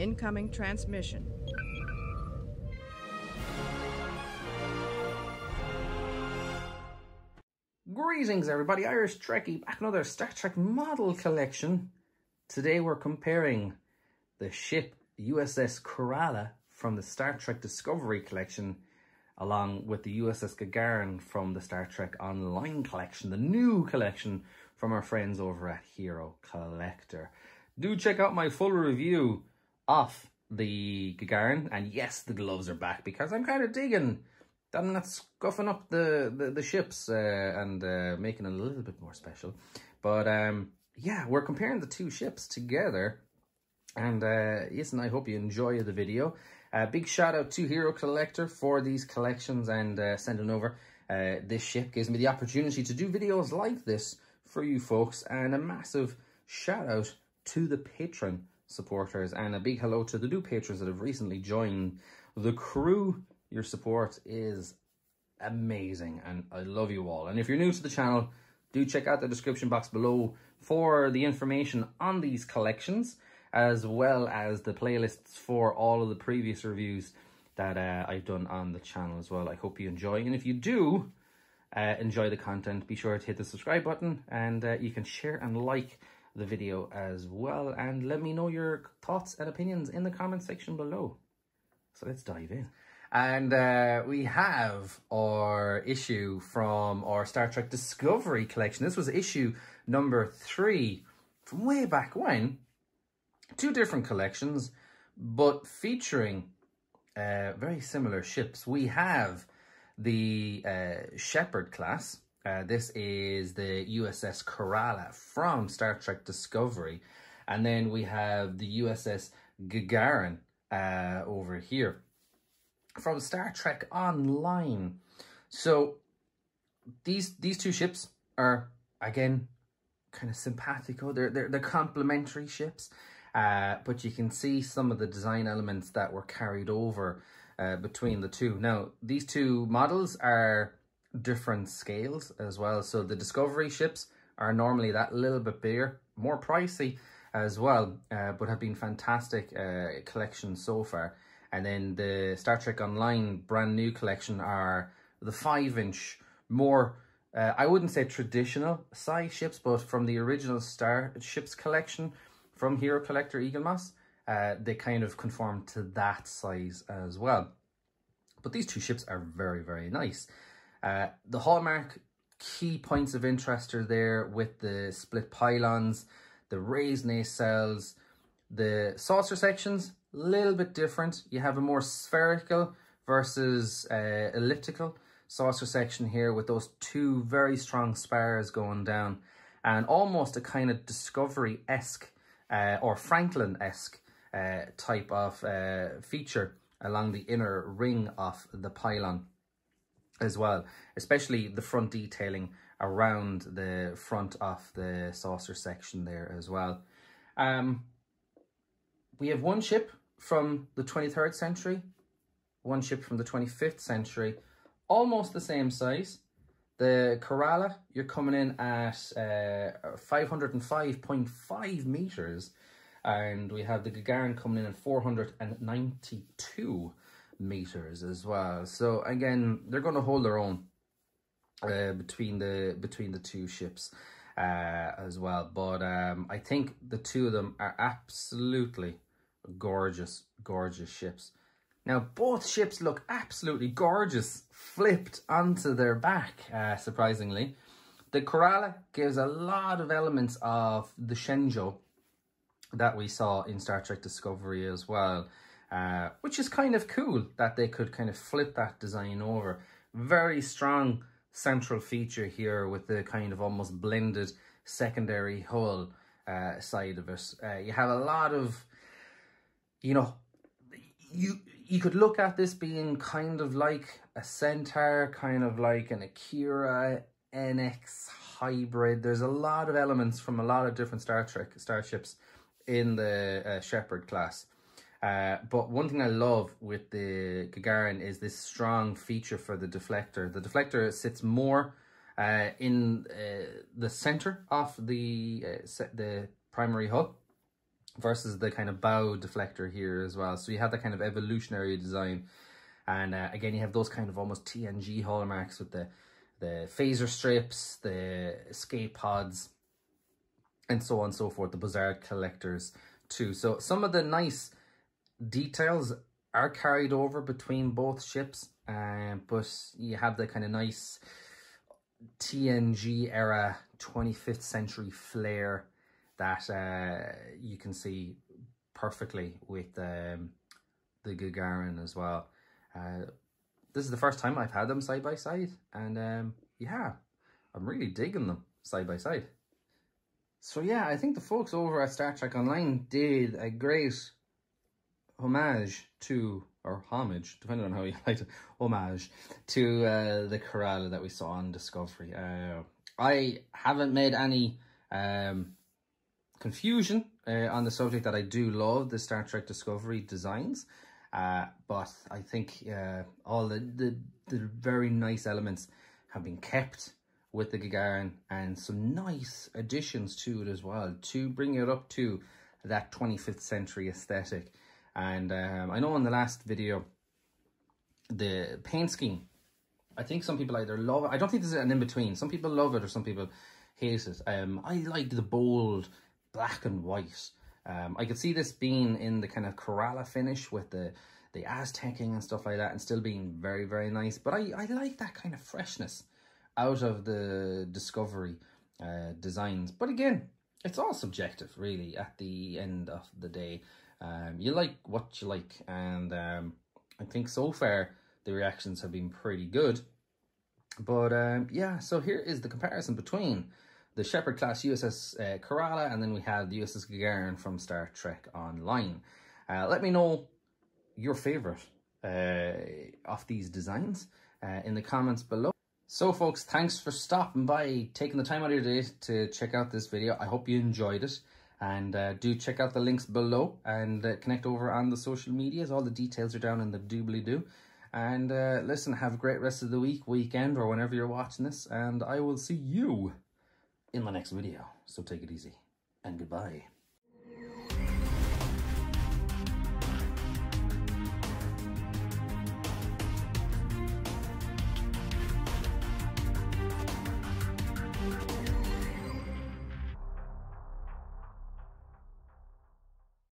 Incoming transmission. Greetings everybody, Irish Trekkie back another Star Trek model collection. Today we're comparing the ship USS Kerala from the Star Trek Discovery collection along with the USS Gagarin from the Star Trek Online collection, the new collection from our friends over at Hero Collector. Do check out my full review off the Gagarin. And yes, the gloves are back because I'm kind of digging. I'm not scuffing up the, the, the ships uh, and uh, making it a little bit more special. But um, yeah, we're comparing the two ships together. And uh, yes, and I hope you enjoy the video. A uh, big shout out to Hero Collector for these collections and uh, sending over. Uh, this ship gives me the opportunity to do videos like this for you folks. And a massive shout out to the patron supporters. And a big hello to the new patrons that have recently joined the crew. Your support is amazing and I love you all. And if you're new to the channel, do check out the description box below for the information on these collections, as well as the playlists for all of the previous reviews that uh, I've done on the channel as well. I hope you enjoy. And if you do uh, enjoy the content, be sure to hit the subscribe button and uh, you can share and like the video as well. And let me know your thoughts and opinions in the comment section below. So let's dive in. And uh, we have our issue from our Star Trek Discovery collection. This was issue number three from way back when. Two different collections, but featuring uh, very similar ships. We have the uh, Shepherd class, uh, this is the USS Kerala from Star Trek Discovery. And then we have the USS Gagarin uh, over here from Star Trek Online. So these these two ships are, again, kind of simpatico. They're, they're, they're complementary ships. Uh, but you can see some of the design elements that were carried over uh, between the two. Now, these two models are different scales as well. So the Discovery ships are normally that little bit bigger, more pricey as well, uh, but have been fantastic uh, collections so far. And then the Star Trek Online brand new collection are the five inch, more, uh, I wouldn't say traditional size ships, but from the original Star Ships collection from Hero Collector Eagle Mass, uh, they kind of conform to that size as well. But these two ships are very, very nice. Uh, the hallmark key points of interest are there with the split pylons, the raised nacelles, the saucer sections, a little bit different. You have a more spherical versus uh, elliptical saucer section here with those two very strong spars going down and almost a kind of discovery-esque uh, or Franklin-esque uh, type of uh, feature along the inner ring of the pylon as well, especially the front detailing around the front of the saucer section there as well. Um, we have one ship from the 23rd century, one ship from the 25th century, almost the same size. The Coralla, you're coming in at uh, 505.5 meters, and we have the Gagarin coming in at 492 meters as well. So again, they're going to hold their own uh, between the between the two ships uh, as well. But um, I think the two of them are absolutely gorgeous, gorgeous ships. Now, both ships look absolutely gorgeous, flipped onto their back, uh, surprisingly. The Coralla gives a lot of elements of the Shenzhou that we saw in Star Trek Discovery as well. Uh, which is kind of cool that they could kind of flip that design over. Very strong central feature here with the kind of almost blended secondary hull uh, side of it. Uh, you have a lot of, you know, you you could look at this being kind of like a Centaur, kind of like an Akira NX hybrid. There's a lot of elements from a lot of different Star Trek starships in the uh, Shepard class. Uh, but one thing I love with the Gagarin is this strong feature for the deflector. The deflector sits more uh, in uh, the center of the uh, the primary hull versus the kind of bow deflector here as well. So you have that kind of evolutionary design. And uh, again, you have those kind of almost TNG hallmarks with the, the phaser strips, the escape pods, and so on and so forth, the bizarre collectors too. So some of the nice details are carried over between both ships, and um, but you have the kind of nice TNG era 25th century flair that uh, you can see perfectly with um, the Gagarin as well. Uh, this is the first time I've had them side by side and um, yeah, I'm really digging them side by side. So yeah, I think the folks over at Star Trek Online did a great homage to, or homage, depending on how you like it, homage to uh, the corral that we saw on Discovery. Uh, I haven't made any um, confusion uh, on the subject that I do love the Star Trek Discovery designs. Uh, but I think uh, all the, the, the very nice elements have been kept with the Gagarin and some nice additions to it as well to bring it up to that 25th century aesthetic. And um, I know in the last video, the paint scheme, I think some people either love it. I don't think there's an in-between. Some people love it or some people hate it. Um, I like the bold black and white. Um, I could see this being in the kind of Corolla finish with the, the Aztecing and stuff like that and still being very, very nice. But I, I like that kind of freshness out of the Discovery uh, designs. But again, it's all subjective really at the end of the day. Um, you like what you like, and um, I think so far the reactions have been pretty good. But um, yeah, so here is the comparison between the Shepard class USS uh, Kerala, and then we have the USS Gagarin from Star Trek Online. Uh, let me know your favorite uh, of these designs uh, in the comments below. So folks, thanks for stopping by, taking the time out of your day to check out this video. I hope you enjoyed it. And uh, do check out the links below and uh, connect over on the social medias. All the details are down in the doobly-doo. And uh, listen, have a great rest of the week, weekend, or whenever you're watching this. And I will see you in the next video. So take it easy and goodbye.